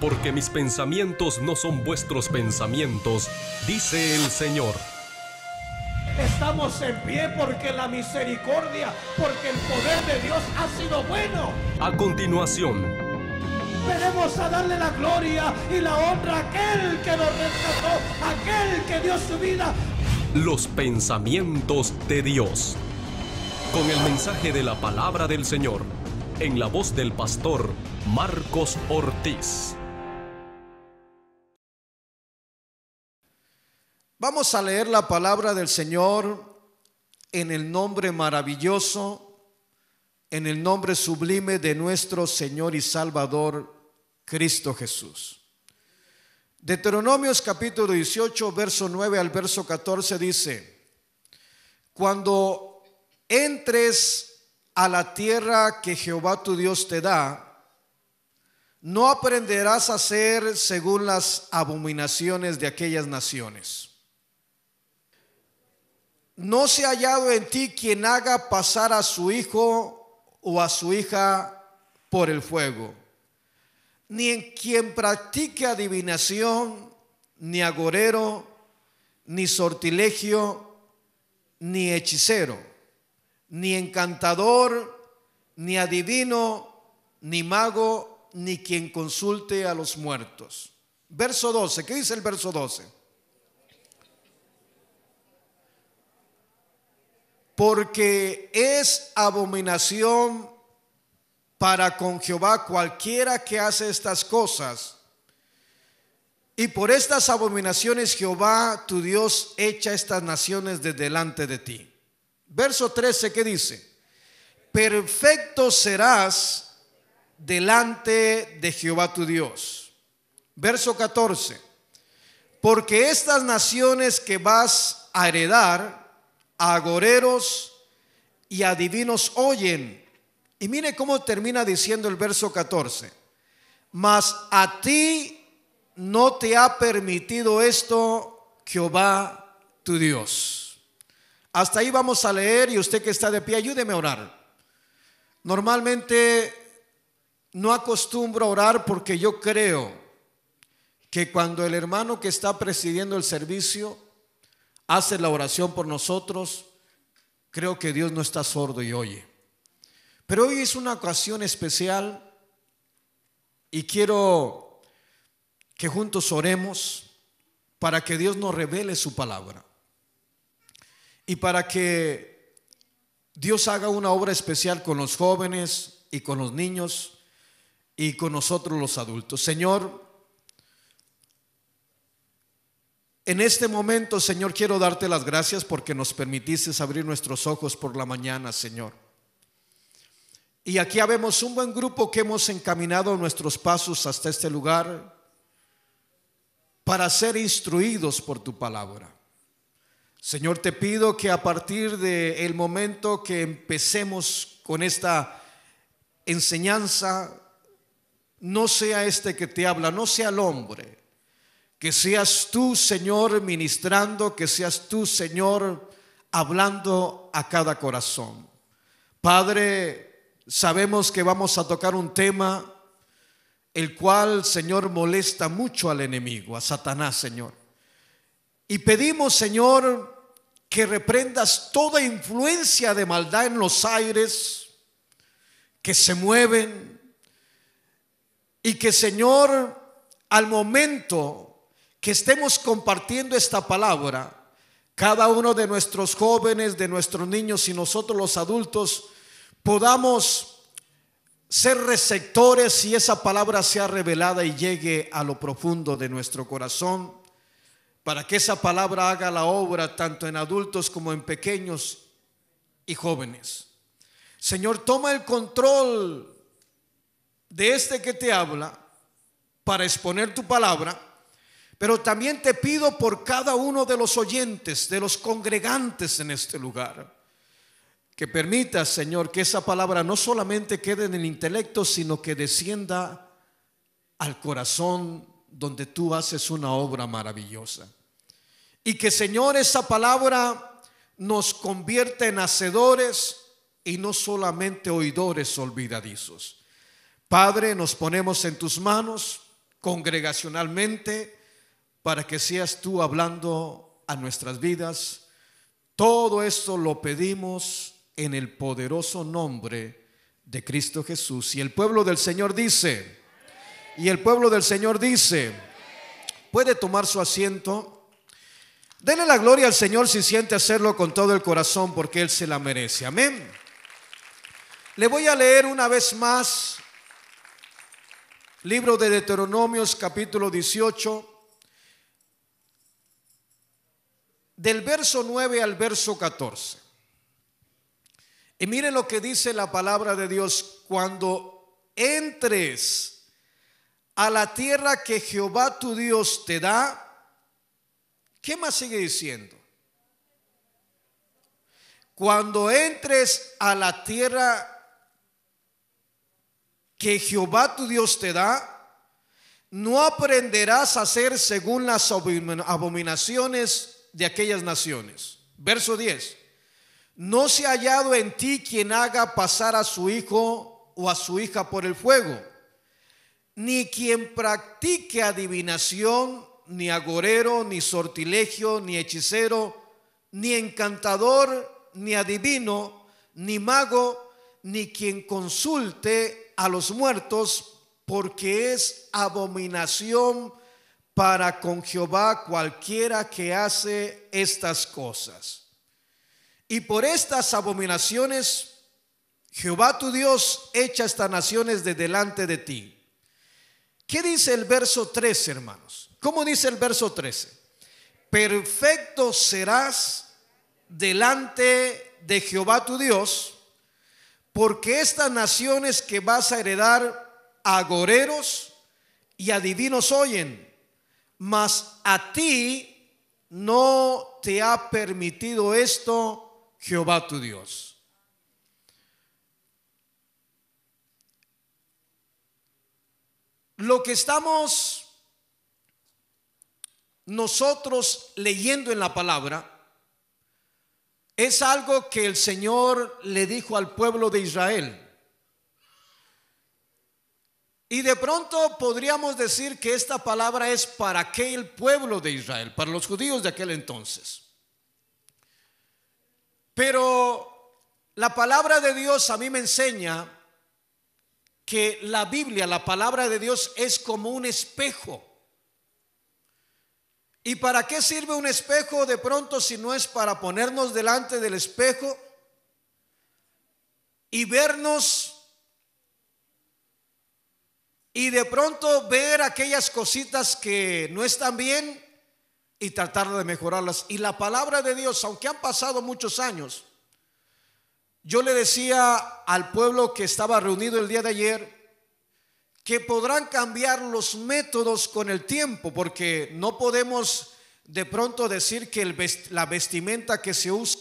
porque mis pensamientos no son vuestros pensamientos, dice el Señor. Estamos en pie porque la misericordia, porque el poder de Dios ha sido bueno. A continuación, a darle la gloria y la honra a aquel que nos rescató, aquel que dio su vida. Los pensamientos de Dios. Con el mensaje de la palabra del Señor, en la voz del pastor Marcos Ortiz. Vamos a leer la palabra del Señor en el nombre maravilloso, en el nombre sublime de nuestro Señor y Salvador, Cristo Jesús. Deuteronomios capítulo 18, verso 9 al verso 14 dice, cuando entres a la tierra que Jehová tu Dios te da, no aprenderás a ser según las abominaciones de aquellas naciones no se ha hallado en ti quien haga pasar a su hijo o a su hija por el fuego, ni en quien practique adivinación, ni agorero, ni sortilegio, ni hechicero, ni encantador, ni adivino, ni mago, ni quien consulte a los muertos. Verso 12, ¿qué dice el verso 12? porque es abominación para con Jehová cualquiera que hace estas cosas. Y por estas abominaciones Jehová tu Dios echa estas naciones de delante de ti. Verso 13 que dice, perfecto serás delante de Jehová tu Dios. Verso 14, porque estas naciones que vas a heredar, agoreros y adivinos oyen. Y mire cómo termina diciendo el verso 14. Mas a ti no te ha permitido esto Jehová tu Dios. Hasta ahí vamos a leer y usted que está de pie, ayúdeme a orar. Normalmente no acostumbro a orar porque yo creo que cuando el hermano que está presidiendo el servicio hace la oración por nosotros, creo que Dios no está sordo y oye. Pero hoy es una ocasión especial y quiero que juntos oremos para que Dios nos revele su palabra y para que Dios haga una obra especial con los jóvenes y con los niños y con nosotros los adultos. Señor, En este momento, Señor, quiero darte las gracias porque nos permitiste abrir nuestros ojos por la mañana, Señor. Y aquí habemos un buen grupo que hemos encaminado nuestros pasos hasta este lugar para ser instruidos por tu palabra. Señor, te pido que a partir del el momento que empecemos con esta enseñanza, no sea este que te habla, no sea el hombre, que seas tú, Señor, ministrando, que seas tú, Señor, hablando a cada corazón. Padre, sabemos que vamos a tocar un tema el cual, Señor, molesta mucho al enemigo, a Satanás, Señor. Y pedimos, Señor, que reprendas toda influencia de maldad en los aires que se mueven y que, Señor, al momento que estemos compartiendo esta palabra, cada uno de nuestros jóvenes, de nuestros niños y nosotros los adultos, podamos ser receptores y esa palabra sea revelada y llegue a lo profundo de nuestro corazón, para que esa palabra haga la obra tanto en adultos como en pequeños y jóvenes. Señor, toma el control de este que te habla para exponer tu palabra pero también te pido por cada uno de los oyentes, de los congregantes en este lugar, que permitas, Señor, que esa palabra no solamente quede en el intelecto, sino que descienda al corazón donde tú haces una obra maravillosa. Y que, Señor, esa palabra nos convierta en hacedores y no solamente oidores olvidadizos. Padre, nos ponemos en tus manos congregacionalmente para que seas tú hablando a nuestras vidas. Todo esto lo pedimos en el poderoso nombre de Cristo Jesús. Y el pueblo del Señor dice, y el pueblo del Señor dice, puede tomar su asiento. Déle la gloria al Señor si siente hacerlo con todo el corazón porque Él se la merece. Amén. Le voy a leer una vez más libro de Deuteronomios capítulo 18, del verso 9 al verso 14. Y mire lo que dice la palabra de Dios, cuando entres a la tierra que Jehová tu Dios te da, ¿qué más sigue diciendo? Cuando entres a la tierra que Jehová tu Dios te da, no aprenderás a hacer según las abominaciones de aquellas naciones. Verso 10. No se ha hallado en ti quien haga pasar a su hijo o a su hija por el fuego, ni quien practique adivinación, ni agorero, ni sortilegio, ni hechicero, ni encantador, ni adivino, ni mago, ni quien consulte a los muertos, porque es abominación para con Jehová cualquiera que hace estas cosas. Y por estas abominaciones, Jehová tu Dios echa estas naciones de delante de ti. ¿Qué dice el verso 13, hermanos? ¿Cómo dice el verso 13? Perfecto serás delante de Jehová tu Dios, porque estas naciones que vas a heredar, agoreros y adivinos oyen mas a ti no te ha permitido esto Jehová tu Dios. Lo que estamos nosotros leyendo en la palabra es algo que el Señor le dijo al pueblo de Israel. Y de pronto podríamos decir que esta palabra es para aquel pueblo de Israel, para los judíos de aquel entonces. Pero la palabra de Dios a mí me enseña que la Biblia, la palabra de Dios es como un espejo. ¿Y para qué sirve un espejo de pronto si no es para ponernos delante del espejo y vernos y de pronto ver aquellas cositas que no están bien y tratar de mejorarlas. Y la palabra de Dios, aunque han pasado muchos años, yo le decía al pueblo que estaba reunido el día de ayer que podrán cambiar los métodos con el tiempo, porque no podemos de pronto decir que la vestimenta que se usa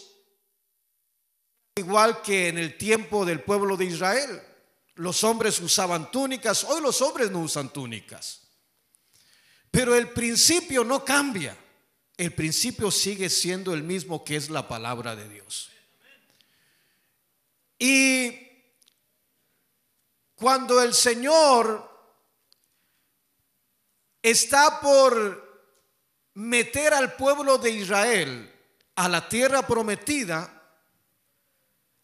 igual que en el tiempo del pueblo de Israel. Los hombres usaban túnicas, hoy los hombres no usan túnicas. Pero el principio no cambia. El principio sigue siendo el mismo que es la palabra de Dios. Y cuando el Señor está por meter al pueblo de Israel a la tierra prometida,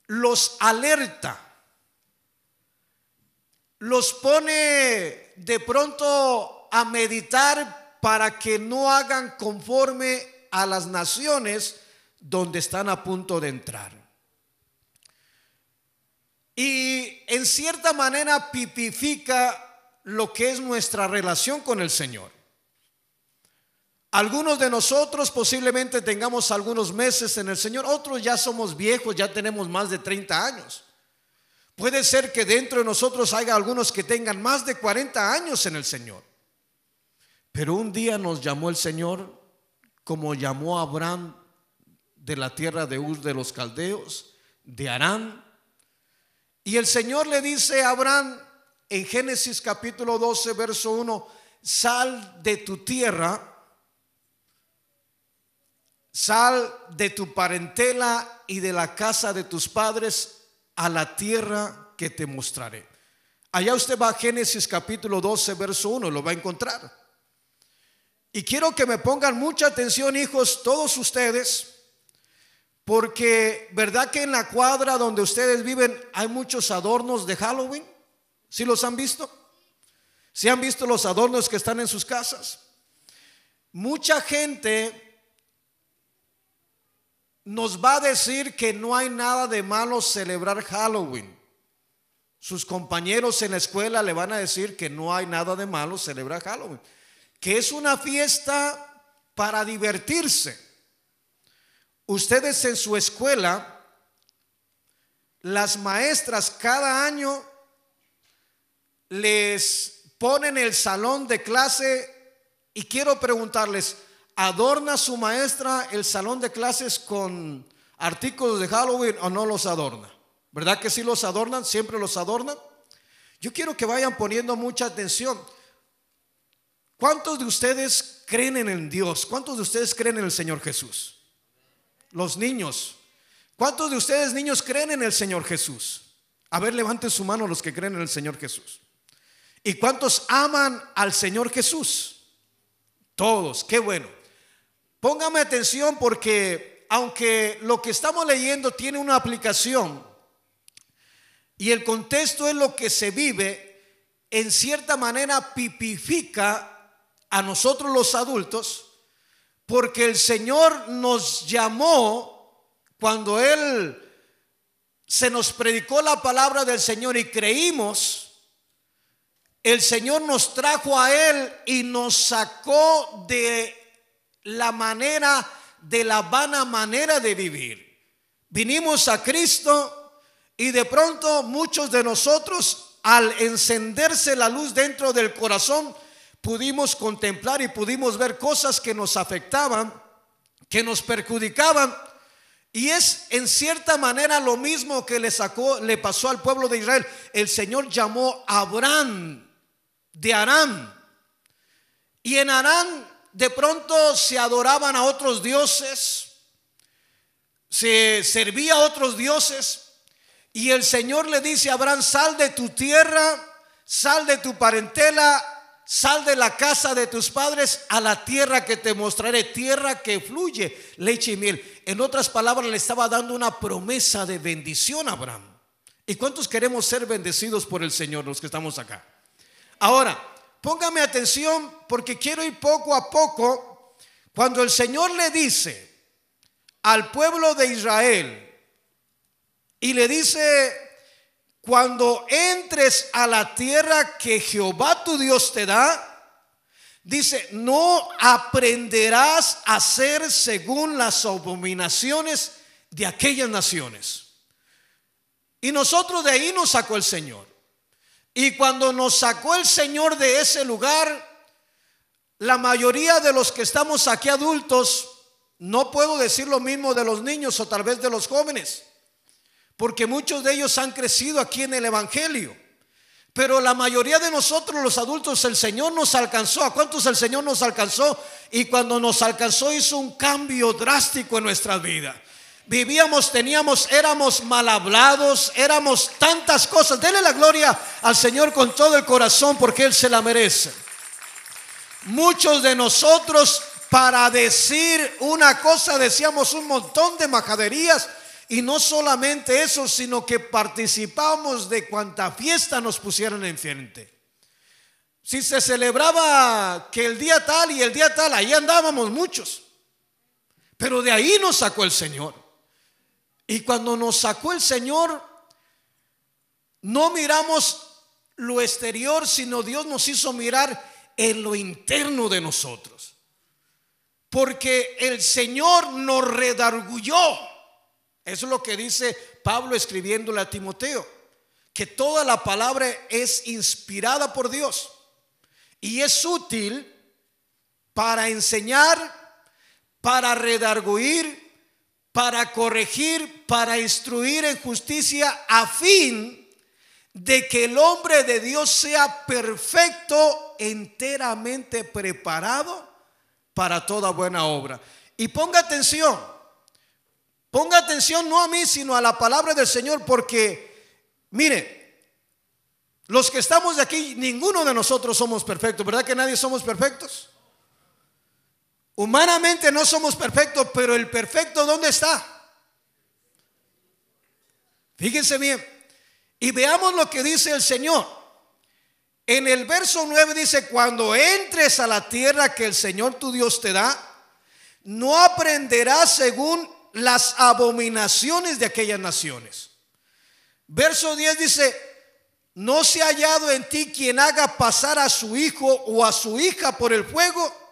los alerta los pone de pronto a meditar para que no hagan conforme a las naciones donde están a punto de entrar. Y en cierta manera pipifica lo que es nuestra relación con el Señor. Algunos de nosotros posiblemente tengamos algunos meses en el Señor, otros ya somos viejos, ya tenemos más de 30 años. Puede ser que dentro de nosotros haya algunos que tengan más de 40 años en el Señor. Pero un día nos llamó el Señor como llamó a Abraham de la tierra de Ur de los Caldeos, de Arán. Y el Señor le dice a Abraham en Génesis capítulo 12, verso 1, sal de tu tierra, sal de tu parentela y de la casa de tus padres a la tierra que te mostraré. Allá usted va a Génesis capítulo 12, verso 1, lo va a encontrar. Y quiero que me pongan mucha atención, hijos, todos ustedes, porque ¿verdad que en la cuadra donde ustedes viven hay muchos adornos de Halloween? ¿Sí los han visto? ¿Sí han visto los adornos que están en sus casas? Mucha gente nos va a decir que no hay nada de malo celebrar Halloween. Sus compañeros en la escuela le van a decir que no hay nada de malo celebrar Halloween, que es una fiesta para divertirse. Ustedes en su escuela, las maestras cada año les ponen el salón de clase y quiero preguntarles, ¿Adorna su maestra el salón de clases con artículos de Halloween o no los adorna? ¿Verdad que sí los adornan? ¿Siempre los adornan? Yo quiero que vayan poniendo mucha atención. ¿Cuántos de ustedes creen en Dios? ¿Cuántos de ustedes creen en el Señor Jesús? Los niños. ¿Cuántos de ustedes niños creen en el Señor Jesús? A ver, levanten su mano los que creen en el Señor Jesús. ¿Y cuántos aman al Señor Jesús? Todos, qué bueno. Póngame atención porque aunque lo que estamos leyendo tiene una aplicación y el contexto es lo que se vive, en cierta manera pipifica a nosotros los adultos, porque el Señor nos llamó cuando Él se nos predicó la palabra del Señor y creímos, el Señor nos trajo a Él y nos sacó de la manera de la vana manera de vivir. Vinimos a Cristo y de pronto muchos de nosotros al encenderse la luz dentro del corazón pudimos contemplar y pudimos ver cosas que nos afectaban, que nos perjudicaban. Y es en cierta manera lo mismo que le sacó, le pasó al pueblo de Israel. El Señor llamó a Abraham de Arán. Y en Aram de pronto se adoraban a otros dioses, se servía a otros dioses, y el Señor le dice a Abraham, sal de tu tierra, sal de tu parentela, sal de la casa de tus padres a la tierra que te mostraré, tierra que fluye leche y miel. En otras palabras, le estaba dando una promesa de bendición a Abraham. ¿Y cuántos queremos ser bendecidos por el Señor, los que estamos acá? Ahora, Póngame atención porque quiero ir poco a poco. Cuando el Señor le dice al pueblo de Israel y le dice, cuando entres a la tierra que Jehová tu Dios te da, Dice, no aprenderás a ser según las abominaciones de aquellas naciones. Y nosotros de ahí nos sacó el Señor. Y cuando nos sacó el Señor de ese lugar, la mayoría de los que estamos aquí adultos, no puedo decir lo mismo de los niños o tal vez de los jóvenes, porque muchos de ellos han crecido aquí en el Evangelio. Pero la mayoría de nosotros los adultos, el Señor nos alcanzó. ¿A cuántos el Señor nos alcanzó? Y cuando nos alcanzó hizo un cambio drástico en nuestra vida. Vivíamos, teníamos, éramos mal hablados, éramos tantas cosas. Denle la gloria al Señor con todo el corazón porque Él se la merece. Muchos de nosotros para decir una cosa decíamos un montón de majaderías y no solamente eso, sino que participamos de cuanta fiesta nos pusieron enfrente. Si se celebraba que el día tal y el día tal, ahí andábamos muchos. Pero de ahí nos sacó el Señor. Y cuando nos sacó el Señor, no miramos lo exterior, sino Dios nos hizo mirar en lo interno de nosotros. Porque el Señor nos redargulló. Eso es lo que dice Pablo escribiéndole a Timoteo. Que toda la palabra es inspirada por Dios. Y es útil para enseñar, para redarguir, para corregir, para instruir en justicia, a fin de que el hombre de Dios sea perfecto, enteramente preparado para toda buena obra. Y ponga atención, ponga atención no a mí, sino a la palabra del Señor, porque, mire, los que estamos aquí, ninguno de nosotros somos perfectos, ¿verdad que nadie somos perfectos? Humanamente no somos perfectos, pero el perfecto ¿dónde está? Fíjense bien. Y veamos lo que dice el Señor. En el verso 9 dice, cuando entres a la tierra que el Señor tu Dios te da, no aprenderás según las abominaciones de aquellas naciones. Verso 10 dice, no se ha hallado en ti quien haga pasar a su hijo o a su hija por el fuego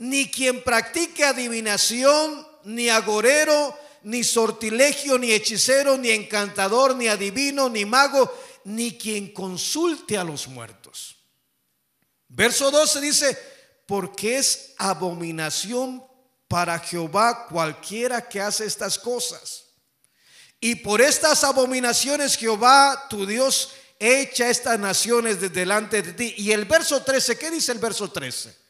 ni quien practique adivinación, ni agorero, ni sortilegio, ni hechicero, ni encantador, ni adivino, ni mago, ni quien consulte a los muertos. Verso 12 dice, porque es abominación para Jehová cualquiera que hace estas cosas. Y por estas abominaciones Jehová, tu Dios, echa estas naciones de delante de ti. Y el verso 13, ¿qué dice el verso 13?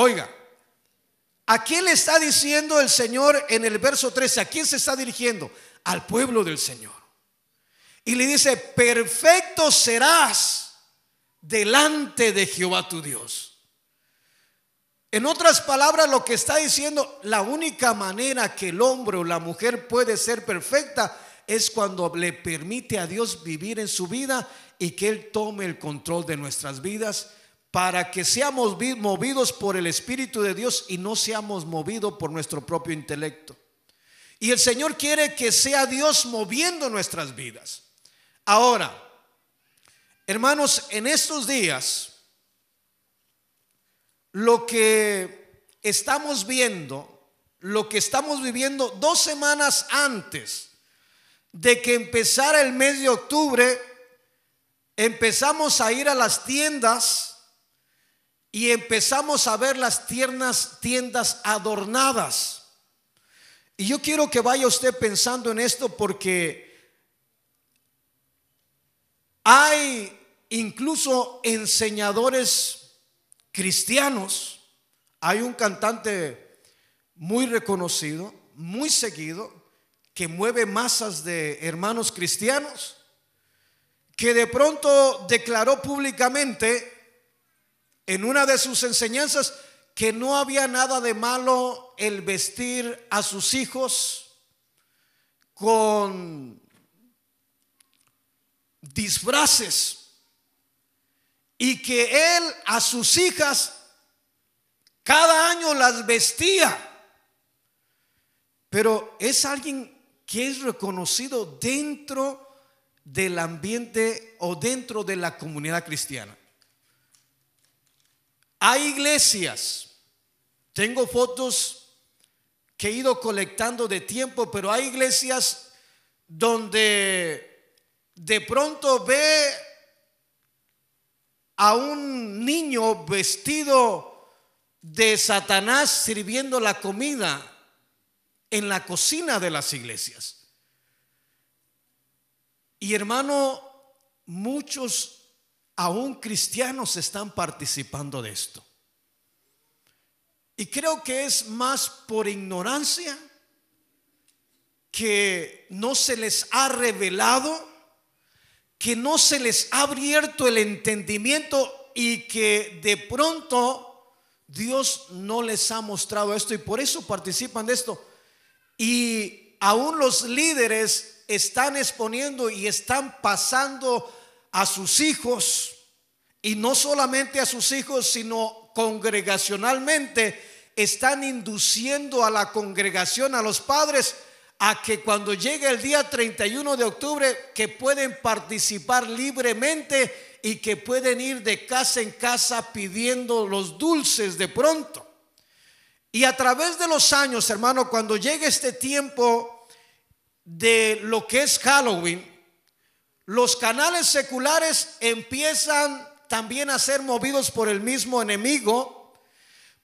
Oiga, ¿a quién le está diciendo el Señor en el verso 13? ¿A quién se está dirigiendo? Al pueblo del Señor. Y le dice, perfecto serás delante de Jehová tu Dios. En otras palabras, lo que está diciendo, la única manera que el hombre o la mujer puede ser perfecta es cuando le permite a Dios vivir en su vida y que Él tome el control de nuestras vidas para que seamos movidos por el Espíritu de Dios y no seamos movidos por nuestro propio intelecto. Y el Señor quiere que sea Dios moviendo nuestras vidas. Ahora, hermanos, en estos días, lo que estamos viendo, lo que estamos viviendo dos semanas antes de que empezara el mes de octubre, empezamos a ir a las tiendas y empezamos a ver las tiernas tiendas adornadas. Y yo quiero que vaya usted pensando en esto porque hay incluso enseñadores cristianos. Hay un cantante muy reconocido, muy seguido, que mueve masas de hermanos cristianos, que de pronto declaró públicamente en una de sus enseñanzas que no había nada de malo el vestir a sus hijos con disfraces y que él a sus hijas cada año las vestía. Pero es alguien que es reconocido dentro del ambiente o dentro de la comunidad cristiana. Hay iglesias, tengo fotos que he ido colectando de tiempo, pero hay iglesias donde de pronto ve a un niño vestido de Satanás sirviendo la comida en la cocina de las iglesias. Y hermano, muchos aún cristianos están participando de esto. Y creo que es más por ignorancia que no se les ha revelado, que no se les ha abierto el entendimiento y que de pronto Dios no les ha mostrado esto y por eso participan de esto. Y aún los líderes están exponiendo y están pasando a sus hijos, y no solamente a sus hijos, sino congregacionalmente, están induciendo a la congregación, a los padres, a que cuando llegue el día 31 de octubre, que pueden participar libremente y que pueden ir de casa en casa pidiendo los dulces de pronto. Y a través de los años, hermano, cuando llegue este tiempo de lo que es Halloween, los canales seculares empiezan también a ser movidos por el mismo enemigo,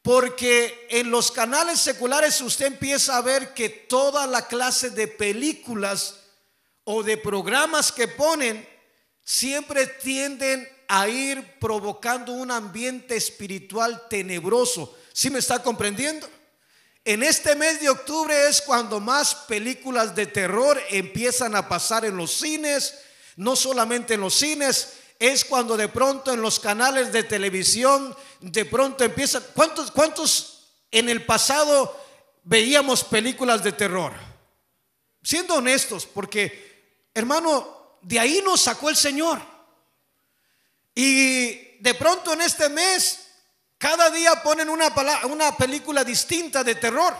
porque en los canales seculares usted empieza a ver que toda la clase de películas o de programas que ponen siempre tienden a ir provocando un ambiente espiritual tenebroso. ¿Sí me está comprendiendo? En este mes de octubre es cuando más películas de terror empiezan a pasar en los cines, no solamente en los cines, es cuando de pronto en los canales de televisión, de pronto empieza. ¿Cuántos, cuántos en el pasado veíamos películas de terror? Siendo honestos, porque hermano, de ahí nos sacó el Señor. Y de pronto en este mes, cada día ponen una, una película distinta de terror.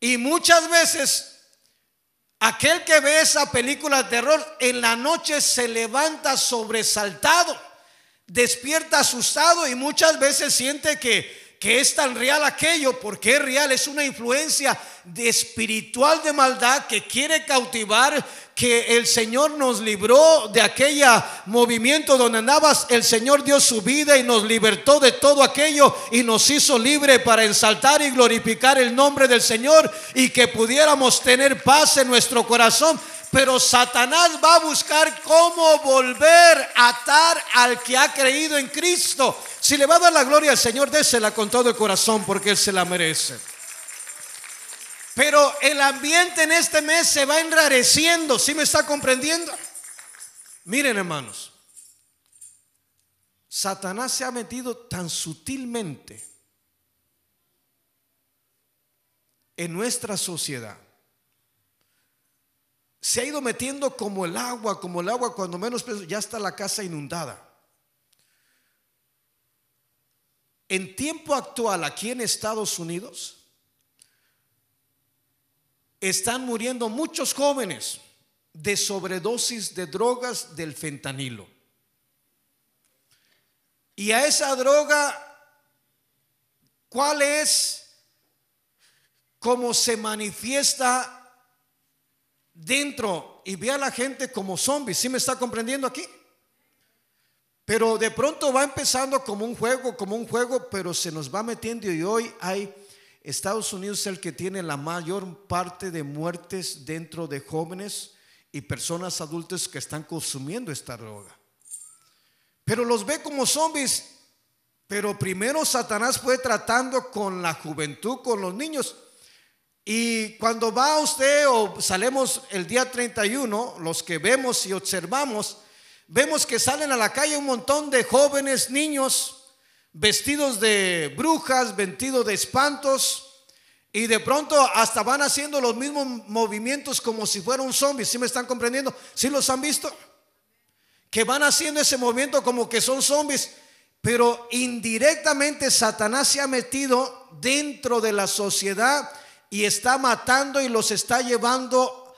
Y muchas veces Aquel que ve esa película de terror en la noche se levanta sobresaltado, despierta asustado y muchas veces siente que que es tan real aquello, porque es real, es una influencia de espiritual de maldad que quiere cautivar, que el Señor nos libró de aquella movimiento donde andabas, el Señor dio su vida y nos libertó de todo aquello y nos hizo libre para ensaltar y glorificar el nombre del Señor y que pudiéramos tener paz en nuestro corazón pero Satanás va a buscar cómo volver a atar al que ha creído en Cristo. Si le va a dar la gloria al Señor, désela con todo el corazón porque Él se la merece. Pero el ambiente en este mes se va enrareciendo, ¿sí me está comprendiendo? Miren hermanos, Satanás se ha metido tan sutilmente en nuestra sociedad se ha ido metiendo como el agua, como el agua, cuando menos peso ya está la casa inundada. En tiempo actual, aquí en Estados Unidos, están muriendo muchos jóvenes de sobredosis de drogas del fentanilo. Y a esa droga, ¿cuál es? ¿Cómo se manifiesta dentro y ve a la gente como zombies. si me está comprendiendo aquí? Pero de pronto va empezando como un juego, como un juego, pero se nos va metiendo y hoy hay Estados Unidos el que tiene la mayor parte de muertes dentro de jóvenes y personas adultas que están consumiendo esta droga. Pero los ve como zombies. Pero primero Satanás fue tratando con la juventud, con los niños. Y cuando va usted o salemos el día 31, los que vemos y observamos, vemos que salen a la calle un montón de jóvenes, niños, vestidos de brujas, vestidos de espantos, y de pronto hasta van haciendo los mismos movimientos como si fueran un zombie. ¿Sí me están comprendiendo? si los han visto? Que van haciendo ese movimiento como que son zombies, pero indirectamente Satanás se ha metido dentro de la sociedad y está matando y los está llevando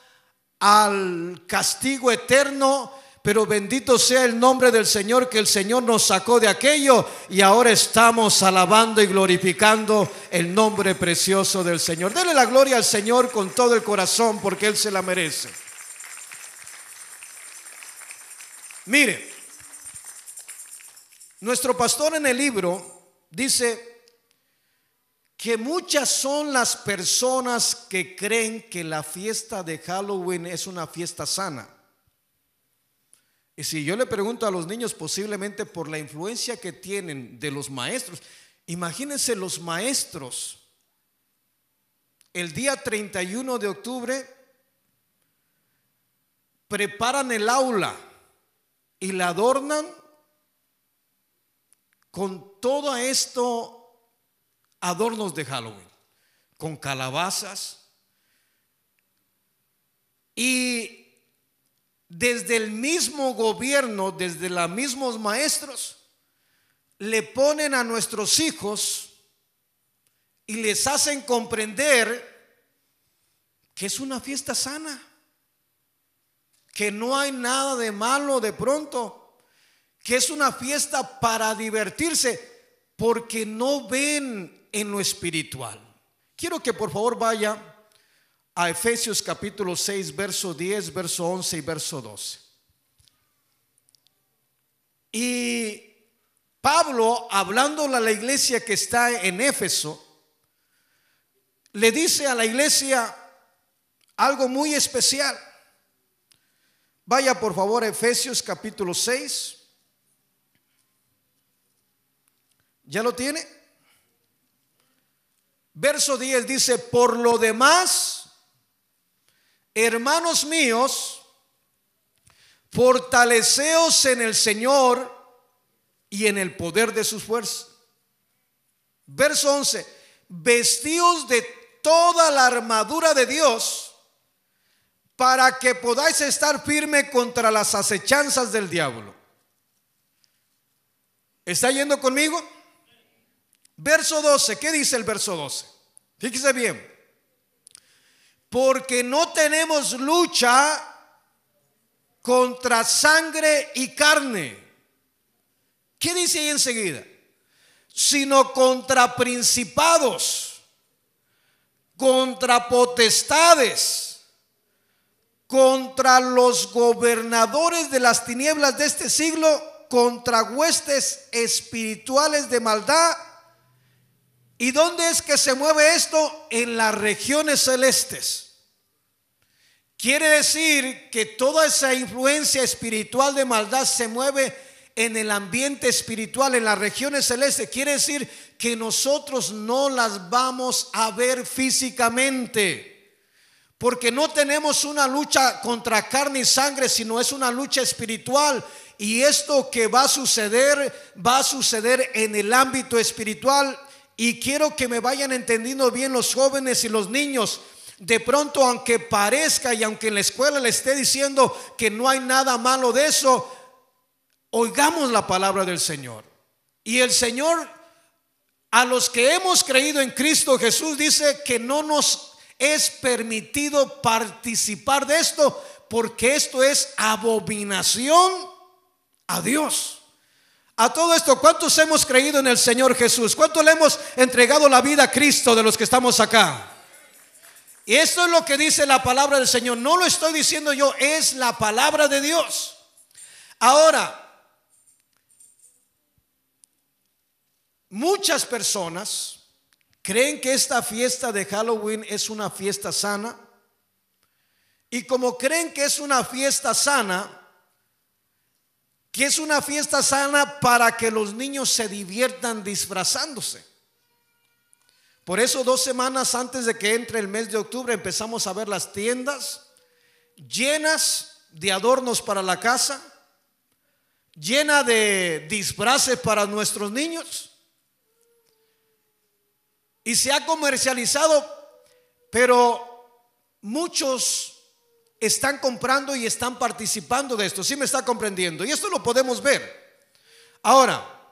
al castigo eterno. Pero bendito sea el nombre del Señor que el Señor nos sacó de aquello y ahora estamos alabando y glorificando el nombre precioso del Señor. Dele la gloria al Señor con todo el corazón porque Él se la merece. Mire, nuestro pastor en el libro dice que muchas son las personas que creen que la fiesta de Halloween es una fiesta sana. Y si yo le pregunto a los niños, posiblemente por la influencia que tienen de los maestros, imagínense los maestros. El día 31 de octubre preparan el aula y la adornan con todo esto adornos de Halloween, con calabazas. Y desde el mismo gobierno, desde los mismos maestros, le ponen a nuestros hijos y les hacen comprender que es una fiesta sana, que no hay nada de malo de pronto, que es una fiesta para divertirse, porque no ven en lo espiritual. Quiero que por favor vaya a Efesios capítulo 6, verso 10, verso 11 y verso 12. Y Pablo, hablando a la iglesia que está en Éfeso, le dice a la iglesia algo muy especial. Vaya por favor a Efesios capítulo 6. ¿Ya lo tiene? Verso 10 dice, por lo demás, hermanos míos, fortaleceos en el Señor y en el poder de sus fuerzas. Verso 11, vestíos de toda la armadura de Dios para que podáis estar firme contra las acechanzas del diablo. ¿Está yendo conmigo? Verso 12, ¿qué dice el verso 12? Fíjese bien. Porque no tenemos lucha contra sangre y carne. ¿Qué dice ahí enseguida? Sino contra principados, contra potestades, contra los gobernadores de las tinieblas de este siglo, contra huestes espirituales de maldad ¿Y dónde es que se mueve esto? En las regiones celestes. Quiere decir que toda esa influencia espiritual de maldad se mueve en el ambiente espiritual, en las regiones celestes. Quiere decir que nosotros no las vamos a ver físicamente. Porque no tenemos una lucha contra carne y sangre, sino es una lucha espiritual. Y esto que va a suceder, va a suceder en el ámbito espiritual y quiero que me vayan entendiendo bien los jóvenes y los niños. De pronto, aunque parezca y aunque en la escuela le esté diciendo que no hay nada malo de eso, oigamos la palabra del Señor. Y el Señor, a los que hemos creído en Cristo Jesús, dice que no nos es permitido participar de esto, porque esto es abominación a Dios. A todo esto, ¿cuántos hemos creído en el Señor Jesús? ¿Cuántos le hemos entregado la vida a Cristo de los que estamos acá? Y esto es lo que dice la palabra del Señor. No lo estoy diciendo yo, es la palabra de Dios. Ahora, muchas personas creen que esta fiesta de Halloween es una fiesta sana. Y como creen que es una fiesta sana, que es una fiesta sana para que los niños se diviertan disfrazándose. Por eso dos semanas antes de que entre el mes de octubre empezamos a ver las tiendas llenas de adornos para la casa, llena de disfraces para nuestros niños. Y se ha comercializado, pero muchos están comprando y están participando de esto. ¿Sí me está comprendiendo? Y esto lo podemos ver. Ahora,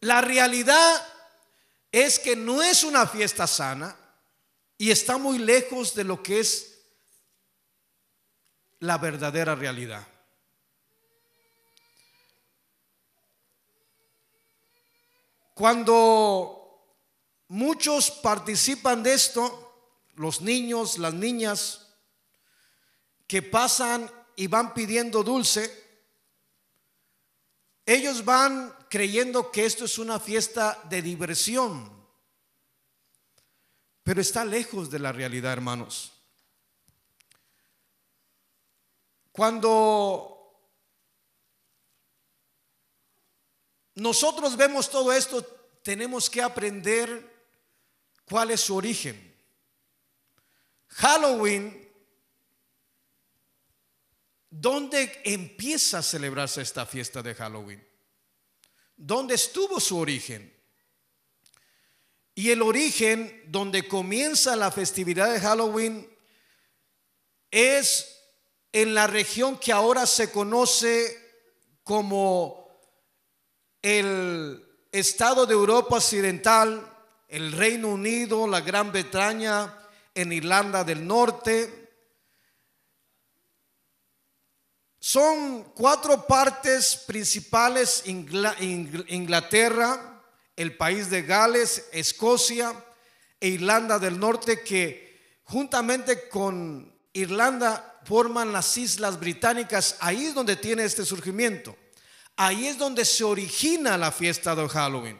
la realidad es que no es una fiesta sana y está muy lejos de lo que es la verdadera realidad. Cuando muchos participan de esto, los niños, las niñas, que pasan y van pidiendo dulce, ellos van creyendo que esto es una fiesta de diversión, pero está lejos de la realidad, hermanos. Cuando nosotros vemos todo esto, tenemos que aprender cuál es su origen. Halloween ¿Dónde empieza a celebrarse esta fiesta de Halloween? ¿Dónde estuvo su origen? Y el origen donde comienza la festividad de Halloween es en la región que ahora se conoce como el estado de Europa Occidental, el Reino Unido, la Gran Bretaña, en Irlanda del Norte, Son cuatro partes principales, Inglaterra, el país de Gales, Escocia e Irlanda del Norte, que juntamente con Irlanda forman las Islas Británicas. Ahí es donde tiene este surgimiento. Ahí es donde se origina la fiesta de Halloween.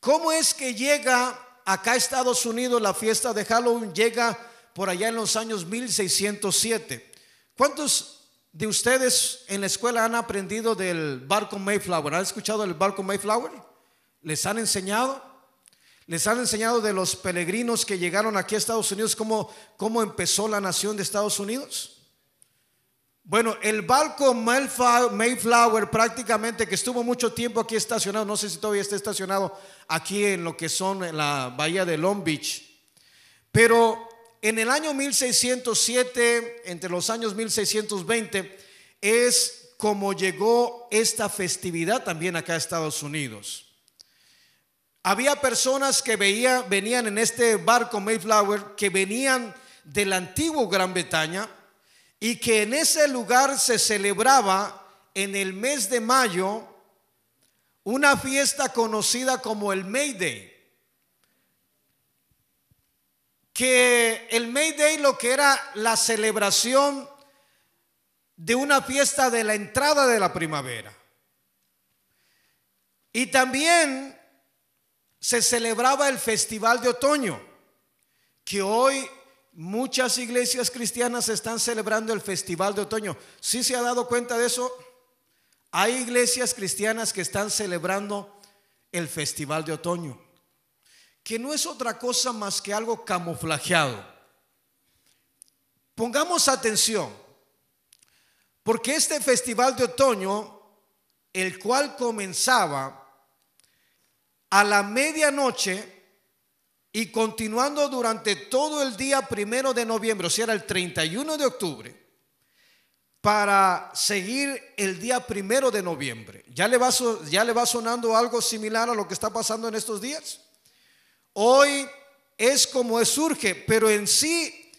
¿Cómo es que llega acá a Estados Unidos la fiesta de Halloween? Llega por allá en los años 1607. ¿Cuántos de ustedes en la escuela han aprendido del barco Mayflower. ¿Han escuchado del barco Mayflower? ¿Les han enseñado? ¿Les han enseñado de los peregrinos que llegaron aquí a Estados Unidos cómo, cómo empezó la nación de Estados Unidos? Bueno, el barco Mayflower prácticamente que estuvo mucho tiempo aquí estacionado, no sé si todavía está estacionado aquí en lo que son la bahía de Long Beach, pero en el año 1607, entre los años 1620, es como llegó esta festividad también acá a Estados Unidos. Había personas que veía, venían en este barco Mayflower, que venían del antiguo Gran Bretaña y que en ese lugar se celebraba en el mes de mayo una fiesta conocida como el May Day. que el May Day lo que era la celebración de una fiesta de la entrada de la primavera. Y también se celebraba el festival de otoño, que hoy muchas iglesias cristianas están celebrando el festival de otoño. ¿Sí se ha dado cuenta de eso? Hay iglesias cristianas que están celebrando el festival de otoño que no es otra cosa más que algo camuflajeado. Pongamos atención, porque este festival de otoño, el cual comenzaba a la medianoche y continuando durante todo el día primero de noviembre, o sea, era el 31 de octubre, para seguir el día primero de noviembre. ¿Ya le va, ya le va sonando algo similar a lo que está pasando en estos días? Hoy es como surge, pero en sí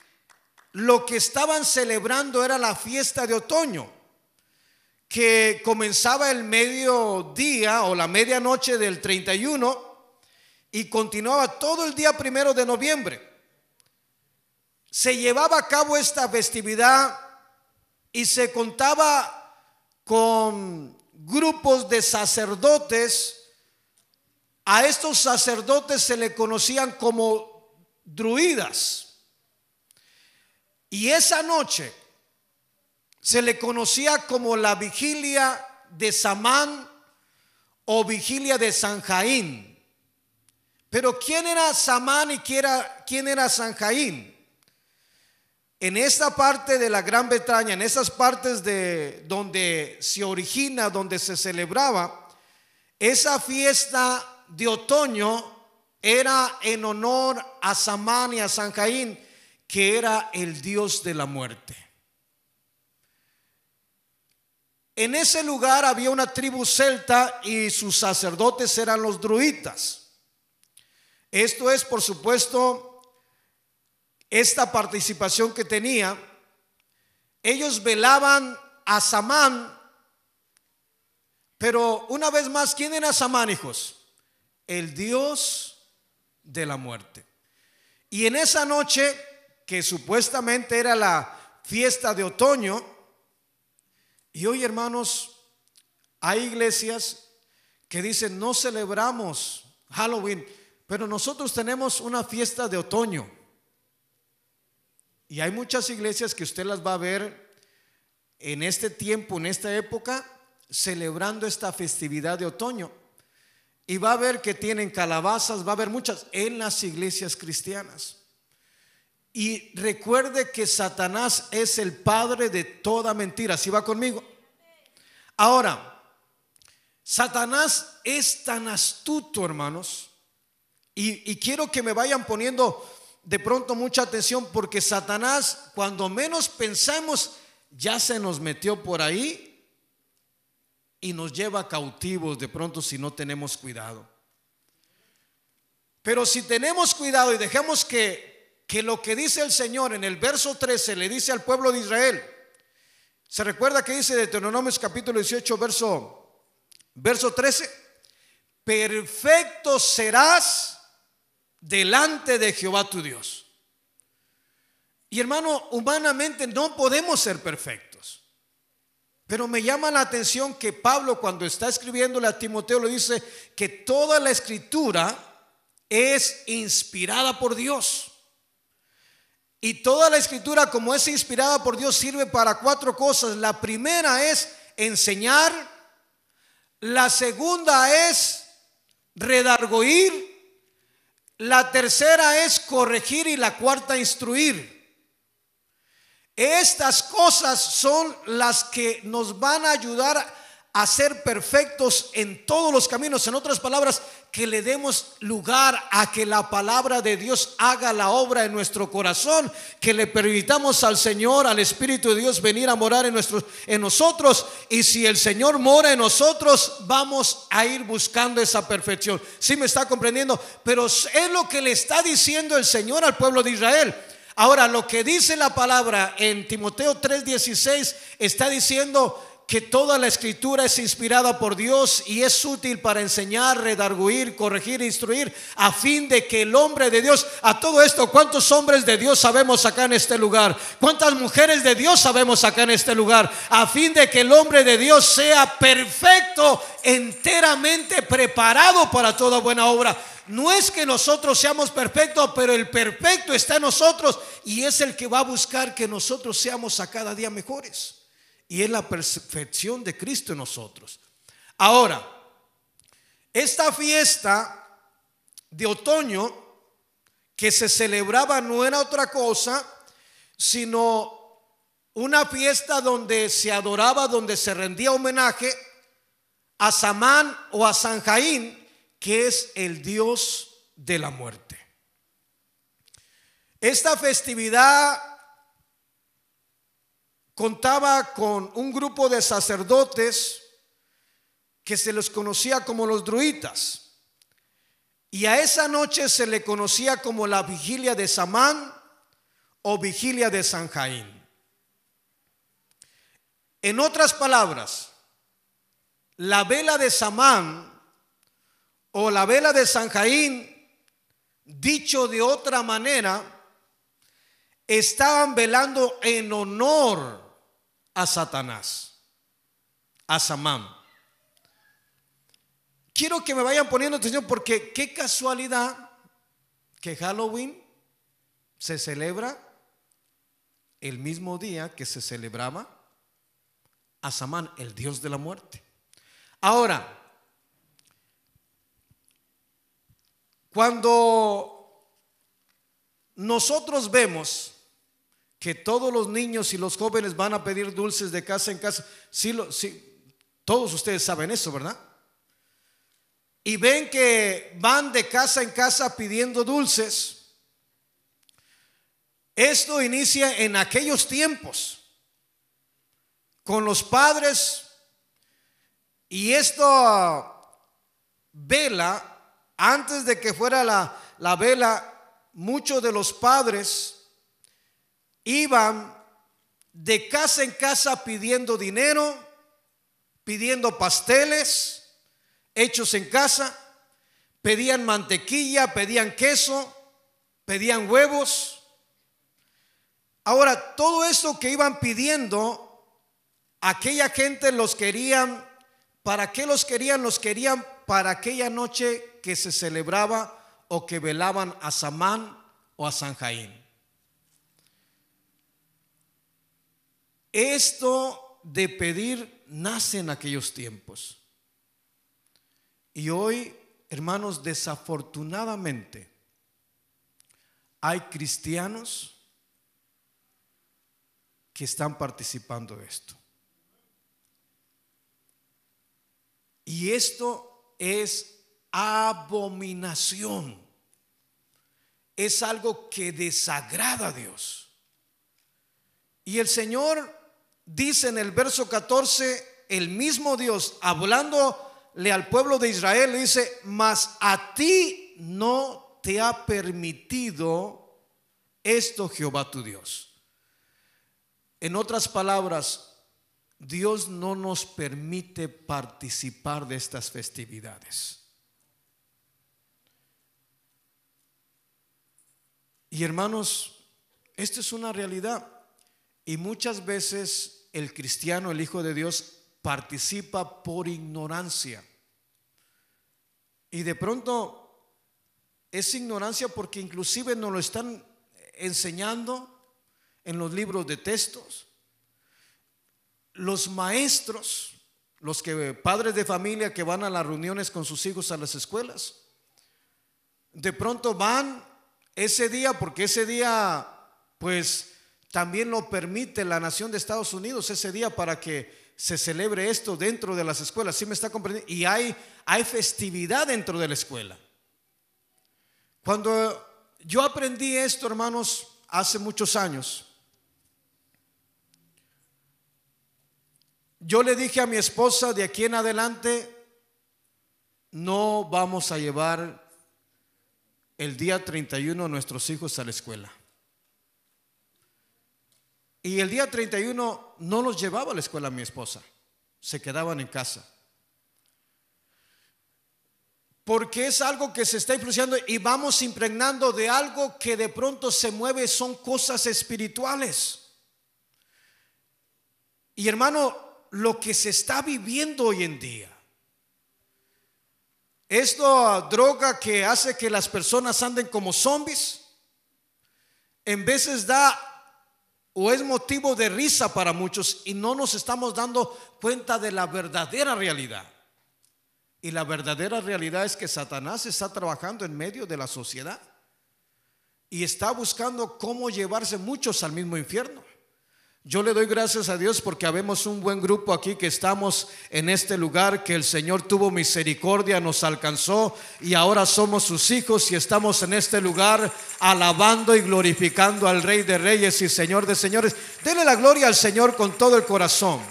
lo que estaban celebrando era la fiesta de otoño, que comenzaba el mediodía o la medianoche del 31 y continuaba todo el día primero de noviembre. Se llevaba a cabo esta festividad y se contaba con grupos de sacerdotes a estos sacerdotes se le conocían como druidas. Y esa noche se le conocía como la vigilia de Samán o vigilia de San Jaín. Pero ¿quién era Samán y quién era, quién En esta parte de la Gran Bretaña, en esas partes de donde se origina, donde se celebraba, esa fiesta de otoño era en honor a Samán y a San Jaín que era el dios de la muerte. En ese lugar había una tribu celta y sus sacerdotes eran los druitas. Esto es, por supuesto, esta participación que tenía. Ellos velaban a Samán, pero una vez más, ¿quién era Samán, hijos? el Dios de la muerte. Y en esa noche, que supuestamente era la fiesta de otoño, y hoy hermanos, hay iglesias que dicen, no celebramos Halloween, pero nosotros tenemos una fiesta de otoño. Y hay muchas iglesias que usted las va a ver en este tiempo, en esta época, celebrando esta festividad de otoño. Y va a ver que tienen calabazas, va a haber muchas en las iglesias cristianas. Y recuerde que Satanás es el padre de toda mentira. Si va conmigo. Ahora, Satanás es tan astuto, hermanos. Y, y quiero que me vayan poniendo de pronto mucha atención porque Satanás, cuando menos pensamos, ya se nos metió por ahí y nos lleva cautivos de pronto si no tenemos cuidado. Pero si tenemos cuidado y dejemos que, que lo que dice el Señor en el verso 13 le dice al pueblo de Israel, se recuerda que dice Deuteronomios capítulo 18, verso, verso 13, perfecto serás delante de Jehová tu Dios. Y hermano, humanamente no podemos ser perfectos. Pero me llama la atención que Pablo cuando está escribiéndole a Timoteo le dice que toda la escritura es inspirada por Dios. Y toda la escritura como es inspirada por Dios sirve para cuatro cosas. La primera es enseñar, la segunda es redargoír, la tercera es corregir y la cuarta instruir. Estas cosas son las que nos van a ayudar a ser perfectos en todos los caminos. En otras palabras, que le demos lugar a que la palabra de Dios haga la obra en nuestro corazón, que le permitamos al Señor, al Espíritu de Dios venir a morar en, nuestros, en nosotros. Y si el Señor mora en nosotros, vamos a ir buscando esa perfección. Si ¿Sí me está comprendiendo? Pero es lo que le está diciendo el Señor al pueblo de Israel. Ahora, lo que dice la palabra en Timoteo 3:16 está diciendo que toda la escritura es inspirada por Dios y es útil para enseñar, redarguir, corregir, instruir, a fin de que el hombre de Dios, a todo esto, ¿cuántos hombres de Dios sabemos acá en este lugar? ¿Cuántas mujeres de Dios sabemos acá en este lugar? A fin de que el hombre de Dios sea perfecto, enteramente preparado para toda buena obra. No es que nosotros seamos perfectos, pero el perfecto está en nosotros y es el que va a buscar que nosotros seamos a cada día mejores y es la perfección de Cristo en nosotros. Ahora, esta fiesta de otoño que se celebraba no era otra cosa, sino una fiesta donde se adoraba, donde se rendía homenaje a Samán o a San que es el dios de la muerte. Esta festividad contaba con un grupo de sacerdotes que se los conocía como los druitas. Y a esa noche se le conocía como la vigilia de Samán o vigilia de San Jaín. En otras palabras, la vela de Samán o la vela de San Jaín, dicho de otra manera, estaban velando en honor a Satanás, a Samán. Quiero que me vayan poniendo atención porque qué casualidad que Halloween se celebra el mismo día que se celebraba a Samán, el dios de la muerte. Ahora, cuando nosotros vemos que todos los niños y los jóvenes van a pedir dulces de casa en casa. Sí, todos ustedes saben eso, ¿verdad? Y ven que van de casa en casa pidiendo dulces. Esto inicia en aquellos tiempos con los padres y esto vela, antes de que fuera la vela, muchos de los padres iban de casa en casa pidiendo dinero, pidiendo pasteles hechos en casa, pedían mantequilla, pedían queso, pedían huevos. Ahora, todo eso que iban pidiendo, aquella gente los querían, ¿para qué los querían? Los querían para aquella noche que se celebraba o que velaban a Samán o a San Jaín. Esto de pedir nace en aquellos tiempos. Y hoy, hermanos, desafortunadamente, hay cristianos que están participando de esto. Y esto es abominación. Es algo que desagrada a Dios. Y el Señor dice en el verso 14, el mismo Dios, hablándole al pueblo de Israel, dice, mas a ti no te ha permitido esto Jehová tu Dios. En otras palabras, Dios no nos permite participar de estas festividades. Y hermanos, esto es una realidad. Y muchas veces el cristiano, el Hijo de Dios, participa por ignorancia. Y de pronto es ignorancia porque inclusive nos lo están enseñando en los libros de textos. Los maestros, los que padres de familia que van a las reuniones con sus hijos a las escuelas, de pronto van ese día porque ese día pues también lo permite la nación de Estados Unidos ese día para que se celebre esto dentro de las escuelas. ¿Sí me está comprendiendo? Y hay, hay festividad dentro de la escuela. Cuando yo aprendí esto, hermanos, hace muchos años, yo le dije a mi esposa, de aquí en adelante, no vamos a llevar el día 31 a nuestros hijos a la escuela. Y el día 31 no los llevaba a la escuela mi esposa, se quedaban en casa. Porque es algo que se está influenciando y vamos impregnando de algo que de pronto se mueve, son cosas espirituales. Y hermano, lo que se está viviendo hoy en día, esta droga que hace que las personas anden como zombies, en veces da o es motivo de risa para muchos y no nos estamos dando cuenta de la verdadera realidad. Y la verdadera realidad es que Satanás está trabajando en medio de la sociedad y está buscando cómo llevarse muchos al mismo infierno. Yo le doy gracias a Dios porque habemos un buen grupo aquí que estamos en este lugar, que el Señor tuvo misericordia, nos alcanzó y ahora somos sus hijos y estamos en este lugar alabando y glorificando al Rey de Reyes y Señor de Señores. Dele la gloria al Señor con todo el corazón.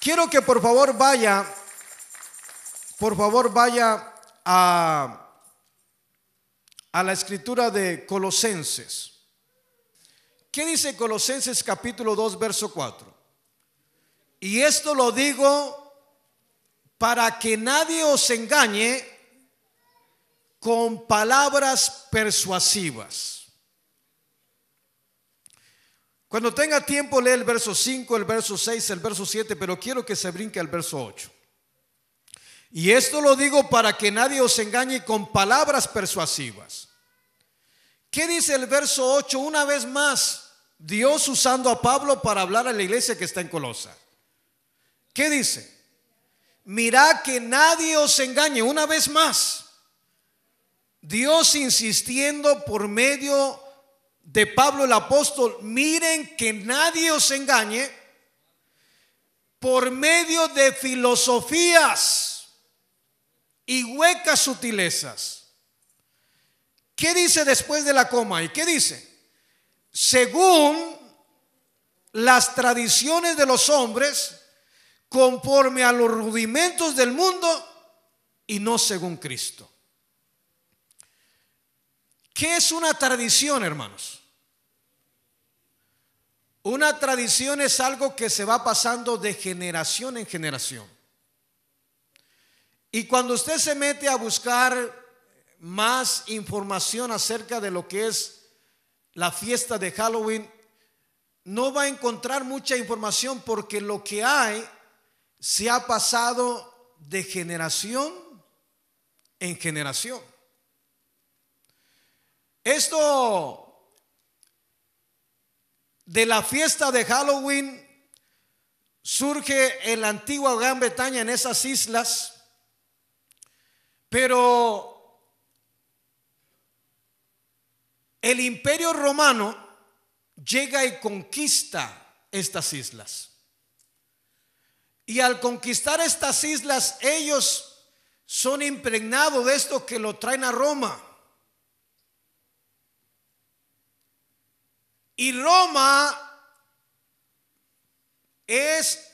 Quiero que por favor vaya, por favor vaya a, a la escritura de Colosenses. ¿Qué dice Colosenses capítulo 2, verso 4? Y esto lo digo para que nadie os engañe con palabras persuasivas. Cuando tenga tiempo, lee el verso 5, el verso 6, el verso 7, pero quiero que se brinque al verso 8. Y esto lo digo para que nadie os engañe con palabras persuasivas. ¿Qué dice el verso 8 una vez más? Dios usando a Pablo para hablar a la iglesia que está en Colosa. ¿Qué dice? mira que nadie os engañe una vez más. Dios insistiendo por medio de Pablo el apóstol, miren que nadie os engañe por medio de filosofías y huecas sutilezas. ¿Qué dice después de la coma? ¿Y qué dice? según las tradiciones de los hombres, conforme a los rudimentos del mundo y no según Cristo. ¿Qué es una tradición, hermanos? Una tradición es algo que se va pasando de generación en generación. Y cuando usted se mete a buscar más información acerca de lo que es la fiesta de Halloween, no va a encontrar mucha información porque lo que hay se ha pasado de generación en generación. Esto de la fiesta de Halloween surge en la antigua Gran Bretaña, en esas islas, pero El imperio romano llega y conquista estas islas. Y al conquistar estas islas, ellos son impregnados de esto que lo traen a Roma. Y Roma es